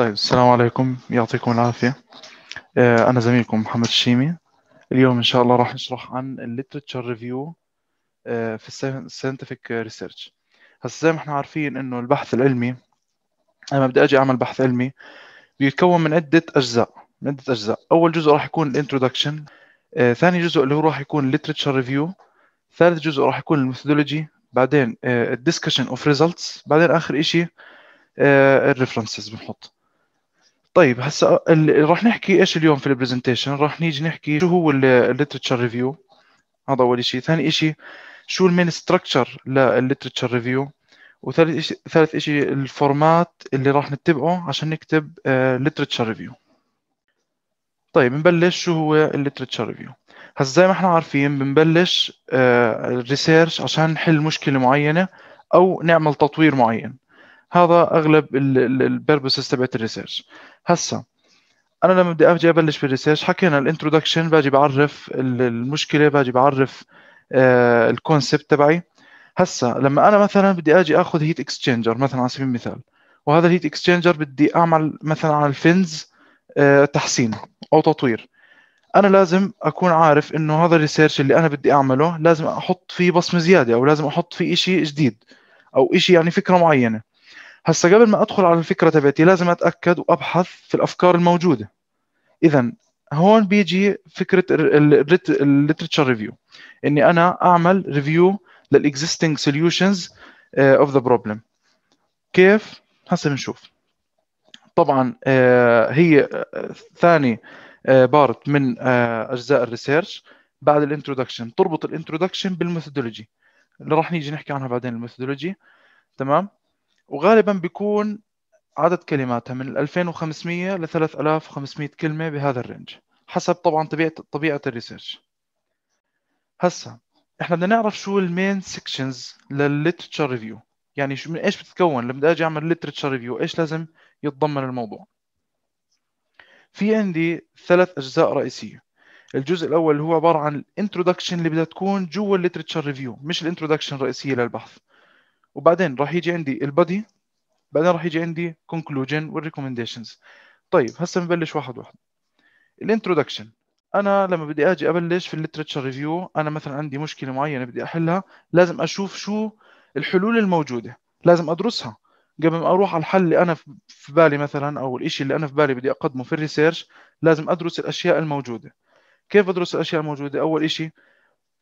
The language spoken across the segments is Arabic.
طيب السلام عليكم يعطيكم العافية آه، أنا زميلكم محمد الشيمي اليوم إن شاء الله راح نشرح عن literature review آه، في الساينتفك ريسيرش هسا زي ما احنا عارفين إنه البحث العلمي لما بدي أجي أعمل بحث علمي بيتكون من عدة أجزاء من عدة أجزاء أول جزء راح يكون الانترودكشن آه، ثاني جزء اللي هو راح يكون literature review ثالث جزء راح يكون الميثودولوجي بعدين الديسكشن اوف ريزلتس بعدين اخر شيء الريفرنسز بنحط طيب هسا راح نحكي ايش اليوم في البرزنتيشن راح نيجي نحكي شو هو الليترتشر ريفيو هذا اول شيء ثاني شيء شو المين ستراكشر للليترتشر ريفيو وثالث شيء ثالث شيء الفورمات اللي راح نتبعه عشان نكتب الليترتشر آه، ريفيو طيب نبلش شو هو الليترتشر ريفيو هسا زي ما احنا عارفين بنبلش ريسيرش آه، عشان نحل مشكله معينه او نعمل تطوير معين هذا اغلب البيربسز تبعت الريسيرش هسا انا لما بدي اجي ابلش بالريسيرش حكينا الانترودكشن باجي بعرف المشكله باجي بعرف آه، الكونسبت تبعي هسا لما انا مثلا بدي اجي اخذ هيت اكسشينجر مثلا على سبيل المثال وهذا الهيت اكسشينجر بدي اعمل مثلا على الفنز آه، تحسين او تطوير انا لازم اكون عارف انه هذا الريسيرش اللي انا بدي اعمله لازم احط فيه بصمه زياده او لازم احط فيه شيء جديد او شيء يعني فكره معينه هسا قبل ما ادخل على الفكره تبعتي لازم اتاكد وابحث في الافكار الموجوده اذا هون بيجي فكره الليترشر ريفيو اني انا اعمل ريفيو للاكزيستنج سوليوشنز اوف ذا بروبلم كيف هسه بنشوف طبعا آه، هي آه، ثاني آه، بارت من اجزاء الريسيرش بعد الانترودكشن تربط الانترودكشن بالميثودولوجي اللي راح نيجي نحكي عنها بعدين الميثودولوجي تمام وغالبا بيكون عدد كلماتها من 2500 ل 3500 كلمه بهذا الرينج حسب طبعا طبيعه طبيعه الريسيرش هسا احنا بدنا نعرف شو المين سيكشنز للليترشر ريفيو يعني شو من ايش بتتكون لما بدي اجي اعمل ليترشر ريفيو ايش لازم يتضمن الموضوع في عندي ثلاث اجزاء رئيسيه الجزء الاول هو عباره عن الانترودكشن اللي بدها تكون جوا الليترشر ريفيو مش الانترودكشن الرئيسيه للبحث وبعدين راح يجي عندي البادي بعدين راح يجي عندي كونكلوجن والريكومنديشنز طيب هسه بنبلش واحد واحد الانترودكشن انا لما بدي اجي ابلش في الليترشر ريفيو انا مثلا عندي مشكله معينه بدي احلها لازم اشوف شو الحلول الموجوده لازم ادرسها قبل ما اروح على الحل اللي انا في بالي مثلا او الشيء اللي انا في بالي بدي اقدمه في الريسيرش لازم ادرس الاشياء الموجوده كيف بدرس الاشياء الموجوده اول شيء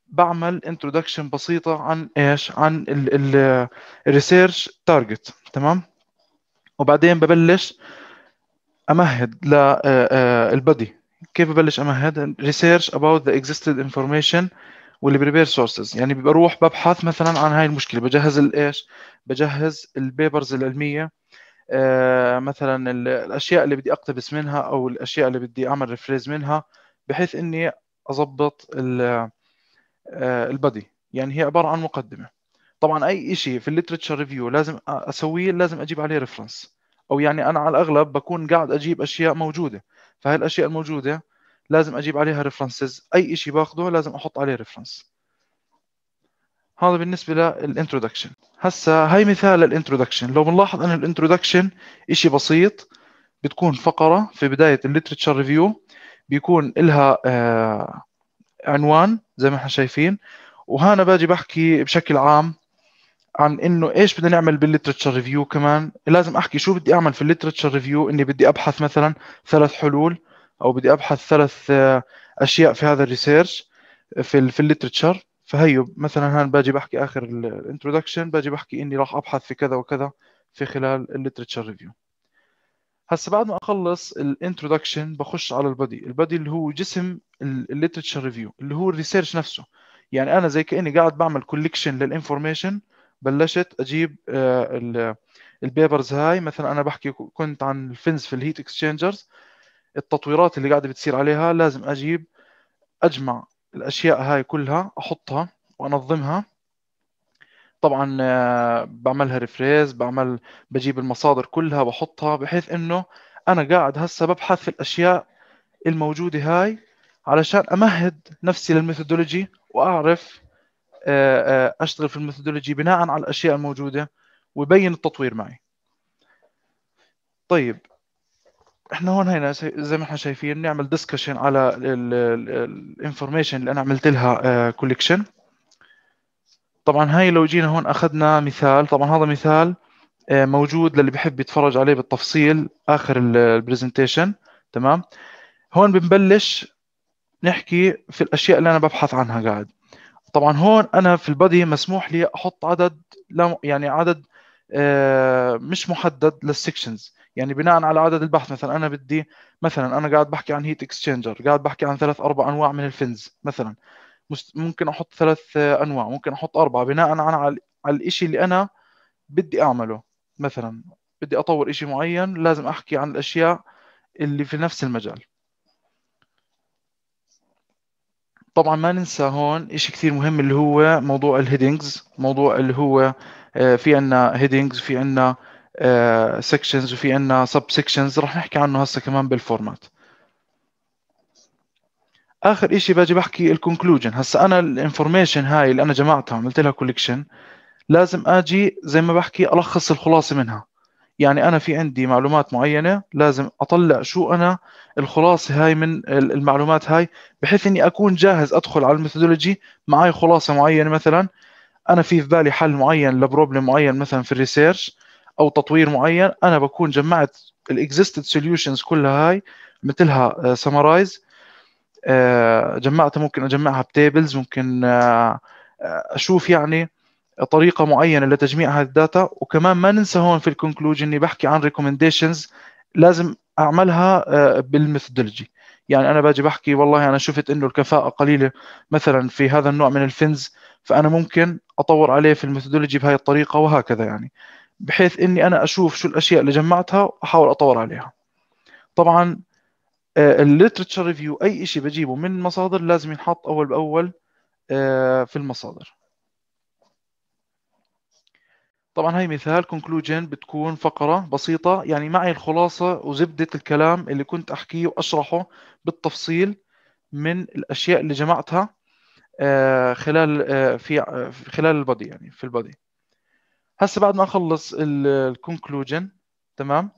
بعمل انترودكشن بسيطه عن ايش عن الريسيرش تارجت تمام وبعدين ببلش امهد للبدي آه، آه، كيف ببلش امهد ريسيرش اباوت ذا اكزيستد انفورميشن واللي بريبير سورسز يعني بروح ببحث مثلا عن هاي المشكله بجهز الايش بجهز البيبرز العلميه آه، مثلا الاشياء اللي بدي اقتبس منها او الاشياء اللي بدي اعمل ريفريز منها بحيث اني اضبط ال آه، البادي يعني هي عباره عن مقدمه طبعا اي شيء في الليترشر ريفيو لازم اسويه لازم اجيب عليه ريفرنس او يعني انا على الاغلب بكون قاعد اجيب اشياء موجوده فهي الاشياء الموجوده لازم اجيب عليها ريفرنسز اي شيء باخذه لازم احط عليه ريفرنس هذا بالنسبه للانترودكشن هسا هاي مثال للانترودكشن لو بنلاحظ ان الانترودكشن شيء بسيط بتكون فقره في بدايه الليترشر ريفيو بيكون لها آه، عنوان زي ما احنا شايفين وهنا باجي بحكي بشكل عام عن انه ايش بدنا نعمل بالليترتشر ريفيو كمان لازم احكي شو بدي اعمل في الليترتشر ريفيو اني بدي ابحث مثلا ثلاث حلول او بدي ابحث ثلاث آه، اشياء في هذا الريسيرش آه، في في الليترتشر فهيو مثلا هان باجي بحكي اخر الانترودكشن باجي بحكي اني راح ابحث في كذا وكذا في خلال الليترتشر ريفيو هسا بعد ما اخلص الانترودكشن بخش على البادي البادي اللي هو جسم الليترشر ريفيو اللي هو الريسيرش نفسه يعني انا زي كاني قاعد بعمل كوليكشن للانفورميشن بلشت اجيب آه، البيبرز هاي مثلا انا بحكي كنت عن الفنز في الهيت اكسشينجرز التطويرات اللي قاعده بتصير عليها لازم اجيب اجمع الاشياء هاي كلها احطها وانظمها طبعا آه، بعملها ريفريز بعمل بجيب المصادر كلها بحطها بحيث انه انا قاعد هسه ببحث في الاشياء الموجوده هاي علشان امهد نفسي للميثودولوجي واعرف آه، آه، اشتغل في الميثودولوجي بناء على الاشياء الموجوده ويبين التطوير معي طيب احنا هون هنا زي ما احنا شايفين بنعمل ديسكشن على الانفورميشن اللي انا عملت لها كوليكشن طبعا هاي لو جينا هون اخذنا مثال طبعا هذا مثال آه، موجود للي بحب يتفرج عليه بالتفصيل اخر البرزنتيشن تمام هون بنبلش نحكي في الاشياء اللي انا ببحث عنها قاعد طبعا هون انا في البادي مسموح لي احط عدد لا يعني عدد آه، مش محدد للسكشنز يعني بناء على عدد البحث مثلا انا بدي مثلا انا قاعد بحكي عن هيت اكسشينجر قاعد بحكي عن ثلاث اربع انواع من الفنز مثلا ممكن احط ثلاث انواع ممكن احط اربعه بناء على على الشيء اللي انا بدي اعمله مثلا بدي اطور شيء معين لازم احكي عن الاشياء اللي في نفس المجال طبعا ما ننسى هون شيء كثير مهم اللي هو موضوع الهيدنجز موضوع اللي هو آه، في عنا هيدنجز في عنا سكشنز آه، وفي عنا سب سكشنز رح نحكي عنه هسه كمان بالفورمات اخر إشي باجي بحكي الكونكلوجن هسا انا الانفورميشن هاي اللي انا جمعتها عملت لها كوليكشن لازم اجي زي ما بحكي الخص الخلاصه منها يعني انا في عندي معلومات معينه لازم اطلع شو انا الخلاصه هاي من المعلومات هاي بحيث اني اكون جاهز ادخل على الميثودولوجي معي خلاصه معينه مثلا انا في في بالي حل معين لبروبلم معين مثلا في الريسيرش او تطوير معين انا بكون جمعت الاكزيستد سوليوشنز كلها هاي مثلها سمرايز آه، آه، جمعتها ممكن اجمعها بتيبلز ممكن آه، اشوف يعني طريقه معينه لتجميع هذه الداتا وكمان ما ننسى هون في الكونكلوجن اني بحكي عن ريكومنديشنز لازم اعملها آه، بالميثودولوجي يعني انا باجي بحكي والله انا شفت انه الكفاءه قليله مثلا في هذا النوع من الفنز فانا ممكن اطور عليه في الميثودولوجي بهاي الطريقه وهكذا يعني بحيث اني انا اشوف شو الاشياء اللي جمعتها واحاول اطور عليها طبعا آه، الليترتشر ريفيو اي شيء بجيبه من مصادر لازم ينحط اول باول آه، في المصادر طبعا هي مثال كونكلوجن بتكون فقرة بسيطة يعني معي الخلاصة وزبدة الكلام اللي كنت أحكيه وأشرحه بالتفصيل من الأشياء اللي جمعتها آه، خلال في خلال البادي يعني في البادي هسه بعد ما أخلص الكونكلوجن تمام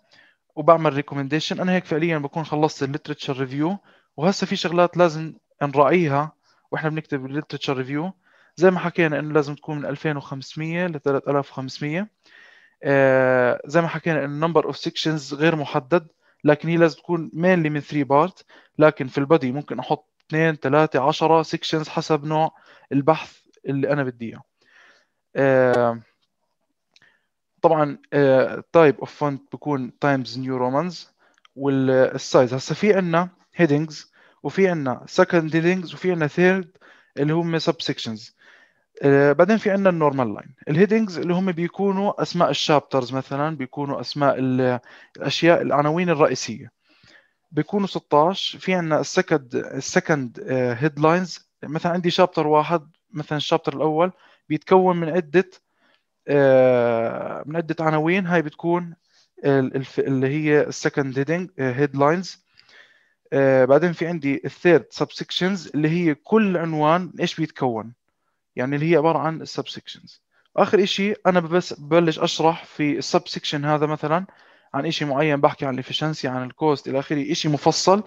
وبعمل ريكومنديشن انا هيك فعليا بكون خلصت الليترتشر ريفيو وهسه في شغلات لازم نراعيها واحنا بنكتب الليترتشر ريفيو زي ما حكينا انه لازم تكون من 2500 ل 3500 آه زي ما حكينا انه النمبر اوف سيكشنز غير محدد لكن هي لازم تكون مينلي من 3 بارت لكن في البادي ممكن احط 2 3 10 سيكشنز حسب نوع البحث اللي انا بدي اياه آه، طبعا تايب اوف فونت بيكون تايمز نيو رومانز والسايز هسه في عندنا هيدنجز وفي عندنا سكند هيدنجز وفي عندنا ثيرد اللي هم سب سيكشنز آه، بعدين في عندنا النورمال لاين الهيدنجز اللي هم بيكونوا اسماء الشابترز مثلا بيكونوا اسماء الاشياء العناوين الرئيسيه بيكونوا 16 في عندنا السكند السكند هيدلاينز مثلا عندي شابتر واحد مثلا الشابتر الاول بيتكون من عده آه، من عده عناوين هاي بتكون اللي هي السكند هيدنج هيدلاينز بعدين في عندي الثيرد سبسكشنز اللي هي كل عنوان ايش بيتكون يعني اللي هي عباره عن السبسكشنز اخر شيء انا بس ببلش اشرح في السبسكشن هذا مثلا عن شيء معين بحكي عن الافشنسي عن الكوست الى اخره شيء مفصل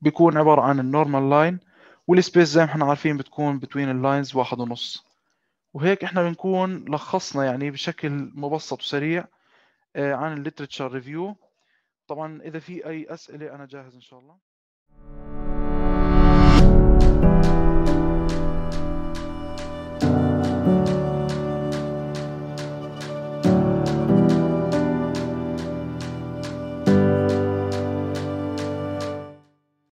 بيكون عباره عن النورمال لاين والسبيس زي ما احنا عارفين بتكون بتوين اللاينز واحد ونص وهيك احنا بنكون لخصنا يعني بشكل مبسط وسريع آه، عن الليترتشر ريفيو طبعا اذا في اي اسئله انا جاهز ان شاء الله